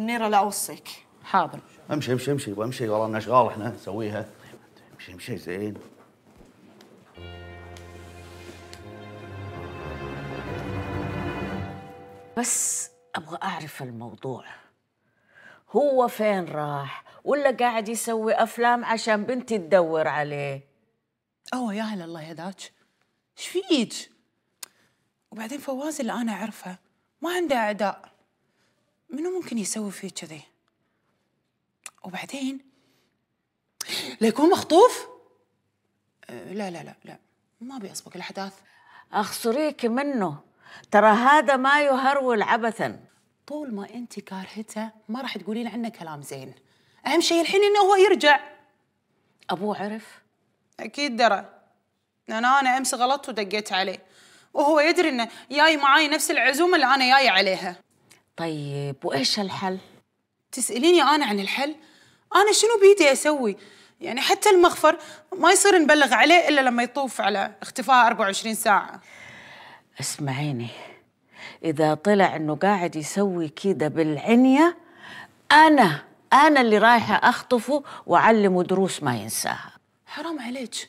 منيره لا اوصيك حاضر امشي امشي امشي وامشي ورانا اشغال احنا نسويها امشي امشي زين بس ابغى اعرف الموضوع هو فين راح ولا قاعد يسوي افلام عشان بنتي تدور عليه اوه يا هلا الله يهداك ايش فيك وبعدين فواز اللي انا اعرفه ما عنده اعداء منو ممكن يسوي فيه كذي وبعدين ليكون مخطوف أه، لا لا لا لا ما اسبق الاحداث اخسريك منه ترى هذا ما يهرول عبثا طول ما انت كارهته ما راح تقولين عنه كلام زين اهم شيء الحين انه هو يرجع ابوه عرف اكيد درى لان انا امس غلطت ودقيت عليه وهو يدري انه جاي معاي نفس العزومه اللي انا جايه عليها طيب وإيش الحل؟ تسأليني أنا عن الحل؟ أنا شنو بيدي أسوي؟ يعني حتى المخفر ما يصير نبلغ عليه إلا لما يطوف على اختفاء 24 ساعة اسمعيني إذا طلع إنه قاعد يسوي كذا بالعنية أنا أنا اللي رايحة أخطفه وأعلمه دروس ما ينساها حرام عليك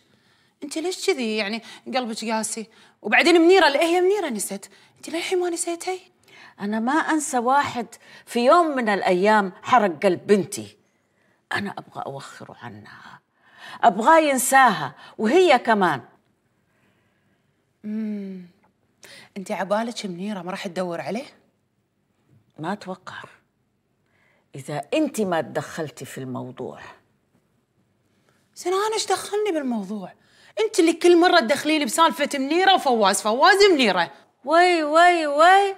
أنت ليش كذي يعني قلبك قاسي وبعدين منيرة اللي هي منيرة نسيت أنت للحين ما نسيتي أنا ما أنسى واحد في يوم من الأيام حرق قلب بنتي أنا أبغى أوخره عنها أبغاه ينساها وهي كمان مم. أنت عبالك منيرة ما راح تدور عليه؟ ما أتوقع إذا أنت ما تدخلتي في الموضوع زين أنا إيش دخلني بالموضوع؟ أنت اللي كل مرة تدخلي لي بسالفة منيرة وفواز فواز منيرة وي وي وي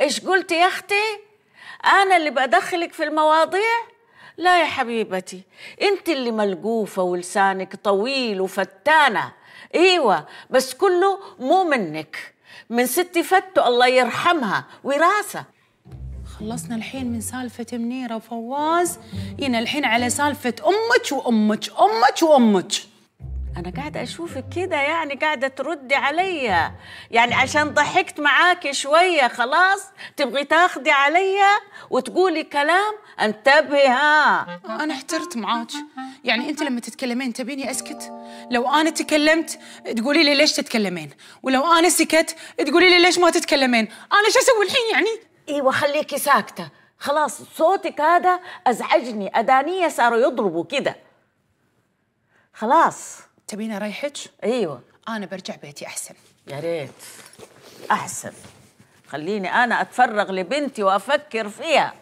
ايش قلت يا اختي انا اللي بدخلك في المواضيع لا يا حبيبتي انت اللي ملقوفه ولسانك طويل وفتانه ايوه بس كله مو منك من ستي فتو الله يرحمها وراثه خلصنا الحين من سالفة منيرة وفواز ينا الحين على سالفة أمك وأمك أمك وأمك انا قاعده اشوفك كده يعني قاعده تردي عليا يعني عشان ضحكت معاكي شويه خلاص تبغي تاخدي عليا وتقولي كلام انتبهي ها انا احترت معاك يعني انت لما تتكلمين تبيني اسكت لو انا تكلمت تقولي لي ليش تتكلمين ولو انا سكت تقولي لي ليش ما تتكلمين انا شو اسوي الحين يعني ايوه خليكي ساكته خلاص صوتك هذا ازعجني ادانيه صاروا يضربوا كده خلاص تبين اريحك؟ ايوه انا برجع بيتي احسن يا ريت احسن خليني انا اتفرغ لبنتي وافكر فيها